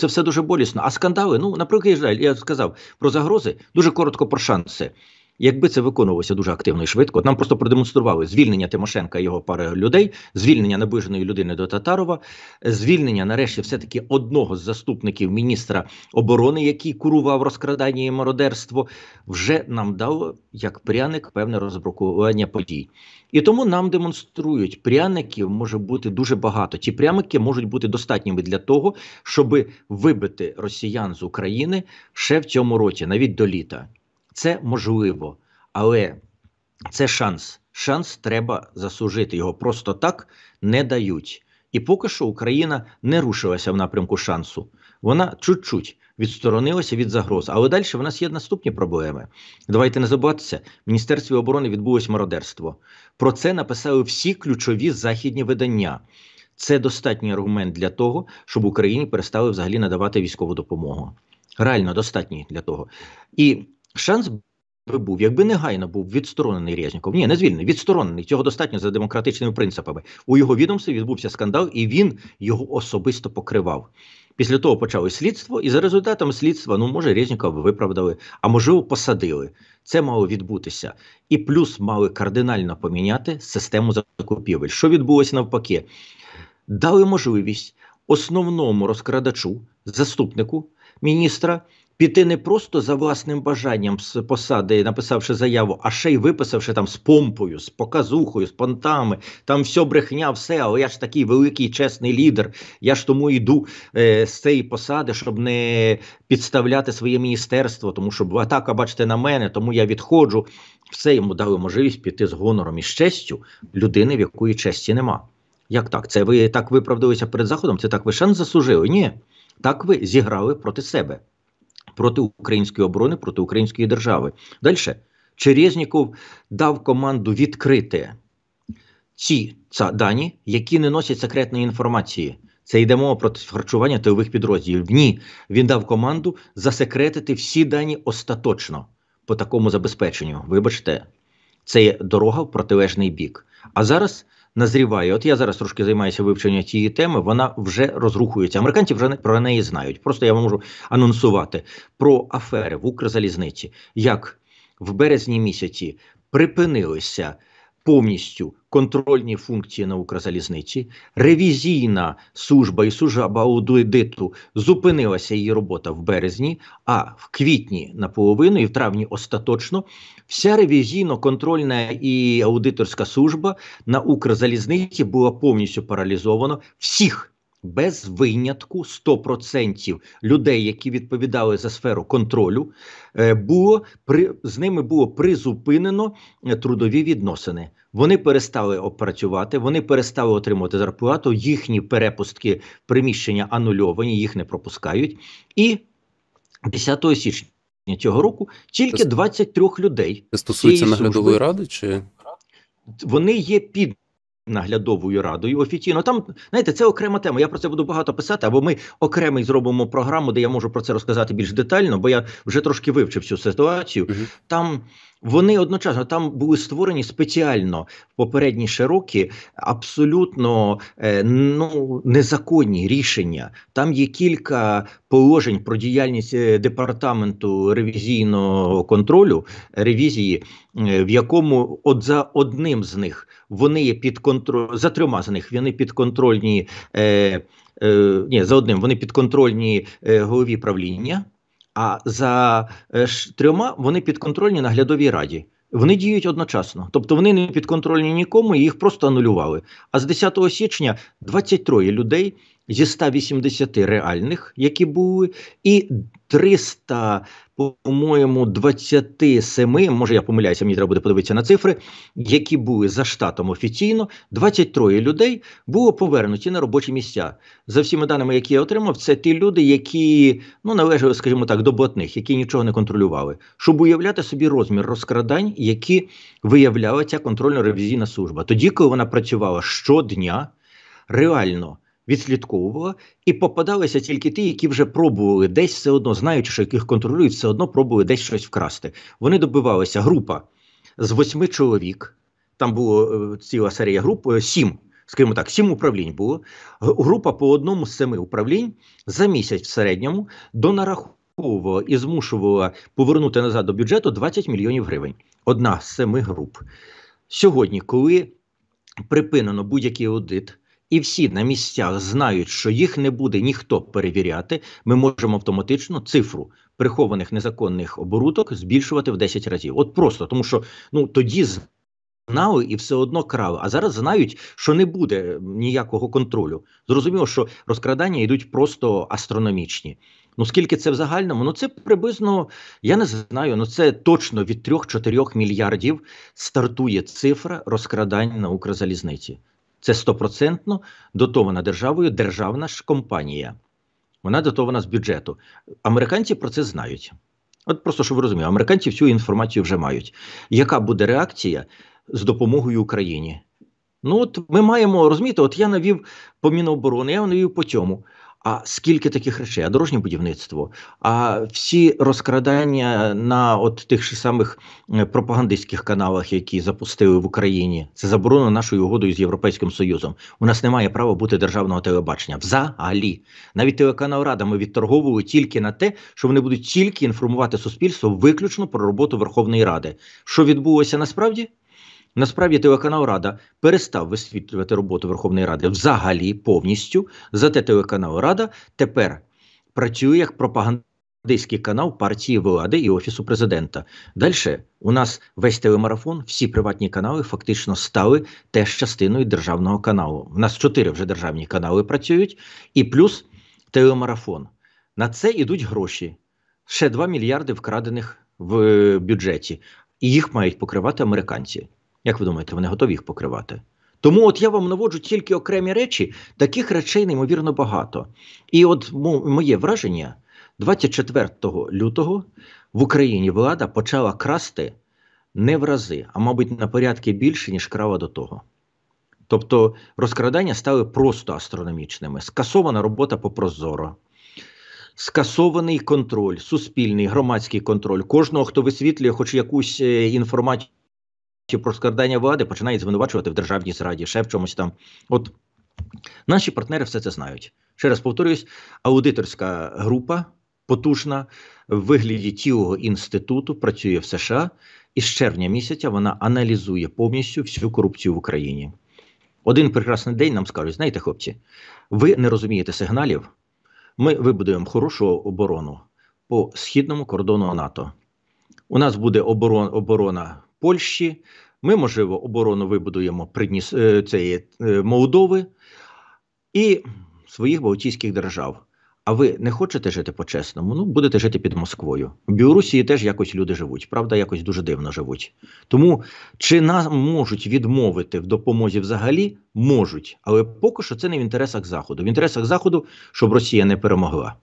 Це все дуже болісно. А скандали, ну наприклад, Ізраїль, я сказав про загрози. Дуже коротко про шанси якби це виконувалося дуже активно і швидко, нам просто продемонстрували звільнення Тимошенка і його пари людей, звільнення наближеної людини до Татарова, звільнення, нарешті, все-таки одного з заступників міністра оборони, який курував розкрадання і мародерство, вже нам дало як пряник певне розбрукування подій. І тому нам демонструють, пряників може бути дуже багато. Ті прямики можуть бути достатніми для того, щоб вибити росіян з України ще в цьому році, навіть до літа. Це можливо, але це шанс. Шанс треба заслужити. Його просто так не дають. І поки що Україна не рушилася в напрямку шансу. Вона чуть-чуть відсторонилася від загроз. Але далі в нас є наступні проблеми. Давайте не забуватися. В Міністерстві оборони відбулось мародерство. Про це написали всі ключові західні видання. Це достатній аргумент для того, щоб Україні перестали взагалі надавати військову допомогу. Реально достатній для того. І шанс би був, якби негайно був відсторонений Резніков. Ні, не звільнений, відсторонений. Цього достатньо за демократичними принципами. У його відомстві відбувся скандал, і він його особисто покривав. Після того почали слідство, і за результатами слідства, ну може, Резнікова виправдали, а можливо, посадили. Це мало відбутися, і плюс мали кардинально поміняти систему закупівель. Що відбулося навпаки? Дали можливість основному розкрадачу, заступнику міністра піти не просто за власним бажанням з посади, написавши заяву, а ще й виписавши там з помпою, з показухою, з понтами, там все брехня, все, але я ж такий великий чесний лідер. Я ж тому йду е, з цієї посади, щоб не підставляти своє міністерство, тому що атака, бачите, на мене, тому я відходжу. Все йому дали можливість піти з гонором і з честю людини, в якої честі нема. Як так? Це ви так виправдалися перед заходом? Це так ви шанс заслужили? Ні, так ви зіграли проти себе проти української оборони, проти української держави. Далі Черезніков дав команду відкрити ці дані, які не носять секретної інформації. Це йде мова про харчування тилових підрозділів. Ні, він дав команду засекретити всі дані остаточно по такому забезпеченню. Вибачте, це є дорога в протилежний бік. А зараз назріває. От я зараз трошки займаюся вивченням цієї теми. Вона вже розрухується. Американці вже про неї знають. Просто я вам можу анонсувати про афери в Укрзалізниці, як в березні місяці припинилися повністю контрольні функції на Укрзалізниці, ревізійна служба і служба аудиту зупинилася її робота в березні, а в квітні наполовину і в травні остаточно вся ревізійно-контрольна і аудиторська служба на Укрзалізниці була повністю паралізована всіх без винятку 100% людей, які відповідали за сферу контролю, е, було при з ними було призупинено е, трудові відносини. Вони перестали опрацювати. вони перестали отримувати зарплату. Їхні перепустки приміщення анульовані, їх не пропускають. І 10 січня цього року тільки 23 людей. Це стосується наглядової служби, ради чи вони є під наглядовою радою офіційно. Там знаєте, це окрема тема. Я про це буду багато писати, або ми окремий зробимо програму, де я можу про це розказати більш детально, бо я вже трошки вивчив цю ситуацію. Угу. Там вони одночасно там були створені спеціально в попередні роки абсолютно е, ну незаконні рішення. Там є кілька положень про діяльність е, департаменту ревізійного контролю ревізії, е, в якому от за одним з них вони є під контроль за трьома з них вони підконтрольні. Е, е, ні, за одним вони підконтрольні е, голові правління а за е, трьома вони підконтрольні наглядовій раді. Вони діють одночасно, тобто вони не підконтрольні нікому, і їх просто анулювали. А з 10 січня 23 людей зі 180 реальних, які були, і 300, по-моєму, 27, може я помиляюся, мені треба буде подивитися на цифри, які були за штатом офіційно. 23 людей було повернуті на робочі місця. За всіма даними, які я отримав, це ті люди, які ну належали, скажімо так, до блатних, які нічого не контролювали, щоб уявляти собі розмір розкрадань, які виявляла ця контрольно-ревізійна служба. Тоді, коли вона працювала щодня, реально відслідковувала, і попадалися тільки ті, які вже пробували десь все одно, знаючи, що яких контролюють, все одно пробували десь щось вкрасти. Вони добивалися група з восьми чоловік. Там була е, ціла серія груп, е, сім, скажімо так, сім управлінь було. Група по одному з семи управлінь за місяць в середньому донараховувала і змушувала повернути назад до бюджету 20 мільйонів гривень. Одна з семи груп. Сьогодні, коли припинено будь-який аудит, і всі на місцях знають, що їх не буде ніхто перевіряти, ми можемо автоматично цифру прихованих незаконних оборудок збільшувати в 10 разів. От просто тому, що ну тоді знали і все одно крали. А зараз знають, що не буде ніякого контролю. Зрозуміло, що розкрадання йдуть просто астрономічні. Ну, скільки це в загальному? Ну це приблизно, я не знаю, ну це точно від 3-4 мільярдів стартує цифра розкрадань на Укрзалізниці. Це стопроцентно дотована державою державна ж компанія. Вона дотована з бюджету. Американці про це знають. От просто щоб ви розуміли, американці всю інформацію вже мають. Яка буде реакція з допомогою Україні? Ну, от ми маємо розуміти, от я навів по Міноборони, я навів по цьому. А скільки таких речей? А дорожнє будівництво, а всі розкрадання на от тих ж самих е, пропагандистських каналах, які запустили в Україні, це заборонено нашою угодою з Європейським Союзом. У нас немає права бути державного телебачення. Взагалі, навіть телеканал Рада ми відторговували тільки на те, що вони будуть тільки інформувати суспільство виключно про роботу Верховної Ради. Що відбулося насправді? Насправді телеканал Рада перестав висвітлювати роботу Верховної Ради взагалі повністю. Зате телеканал Рада тепер працює як пропагандистський канал партії влади і офісу президента. Далі у нас весь телемарафон, всі приватні канали фактично стали теж частиною державного каналу. У нас чотири вже державні канали працюють, і плюс телемарафон. На це йдуть гроші. Ще 2 мільярди вкрадених в е, бюджеті, і їх мають покривати американці. Як ви думаєте, вони готові їх покривати? Тому от я вам наводжу тільки окремі речі, таких речей неймовірно багато. І от моє враження: 24 лютого в Україні влада почала красти не в рази, а мабуть, на порядки більше, ніж крала до того. Тобто розкрадання стали просто астрономічними. Скасована робота по прозоро, скасований контроль, суспільний, громадський контроль, кожного, хто висвітлює хоч якусь е, інформацію чи про складання влади починає звинувачувати в державній зраді, ще в чомусь там. От наші партнери все це знають. Ще раз повторюсь, аудиторська група потужна в вигляді тілого інституту працює в США, і з червня місяця вона аналізує повністю всю корупцію в Україні. Один прекрасний день нам скажуть: знаєте, хлопці, ви не розумієте сигналів. Ми вибудуємо хорошу оборону по східному кордону НАТО. У нас буде оборона Польщі. Ми, можливо, оборону вибудуємо Придніс... Е, цієї е, Молдови і своїх Балтійських держав. А ви не хочете жити по-чесному? Ну, будете жити під Москвою. В Білорусі теж якось люди живуть, правда, якось дуже дивно живуть. Тому чи нам можуть відмовити в допомозі взагалі? Можуть, але поки що це не в інтересах Заходу. В інтересах Заходу, щоб Росія не перемогла.